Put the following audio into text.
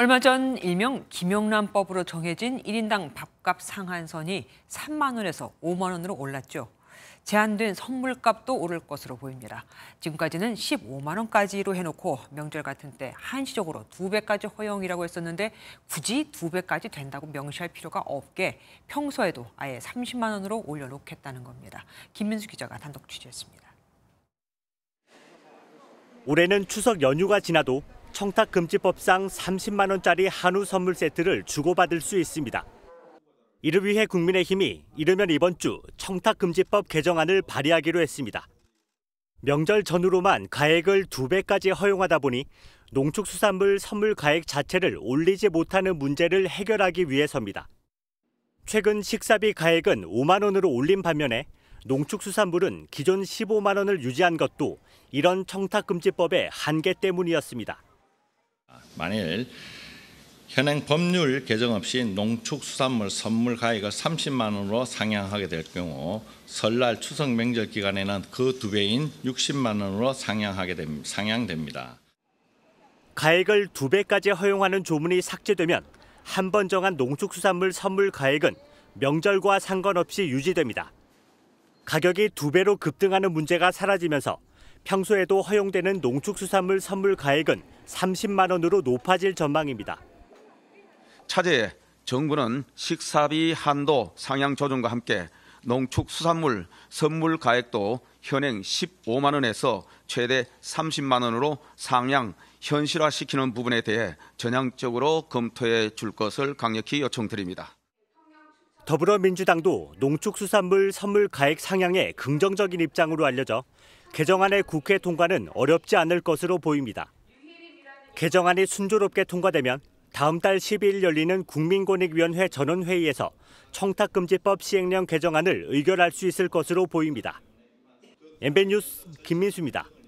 얼마 전 일명 김영란법으로 정해진 1인당 밥값 상한선이 3만 원에서 5만 원으로 올랐죠. 제한된 선물값도 오를 것으로 보입니다. 지금까지는 15만 원까지로 해놓고 명절 같은 때 한시적으로 2배까지 허용이라고 했었는데 굳이 2배까지 된다고 명시할 필요가 없게 평소에도 아예 30만 원으로 올려놓겠다는 겁니다. 김민수 기자가 단독 취재했습니다. 올해는 추석 연휴가 지나도 청탁금지법상 30만 원짜리 한우 선물 세트를 주고받을 수 있습니다. 이를 위해 국민의힘이 이르면 이번 주 청탁금지법 개정안을 발의하기로 했습니다. 명절 전후로만 가액을 2배까지 허용하다 보니 농축수산물 선물 가액 자체를 올리지 못하는 문제를 해결하기 위해서입니다. 최근 식사비 가액은 5만 원으로 올린 반면에 농축수산물은 기존 15만 원을 유지한 것도 이런 청탁금지법의 한계 때문이었습니다. 만일 현행 법률 개정 없이 농축수산물 선물 가액을 30만 원으로 상향하게 될 경우 설날 추석 명절 기간에는 그 두 배인 60만 원으로 상향하게 됩, 상향됩니다. 가액을 두 배까지 허용하는 조문이 삭제되면 한 번 정한 농축수산물 선물 가액은 명절과 상관없이 유지됩니다. 가격이 두 배로 급등하는 문제가 사라지면서 평소에도 허용되는 농축수산물 선물 가액은 30만 원으로 높아질 전망입니다. 차제에 정부는 식사비 한도 상향 조정과 함께 농축수산물 선물 가액도 현행 15만 원에서 최대 30만 원으로 상향 현실화시키는 부분에 대해 전향적으로 검토해 줄 것을 강력히 요청드립니다. 더불어민주당도 농축수산물 선물 가액 상향에 긍정적인 입장으로 알려져 개정안의 국회 통과는 어렵지 않을 것으로 보입니다. 개정안이 순조롭게 통과되면 다음 달 12일 열리는 국민권익위원회 전원회의에서 청탁금지법 시행령 개정안을 의결할 수 있을 것으로 보입니다. MBN 뉴스 김민수입니다.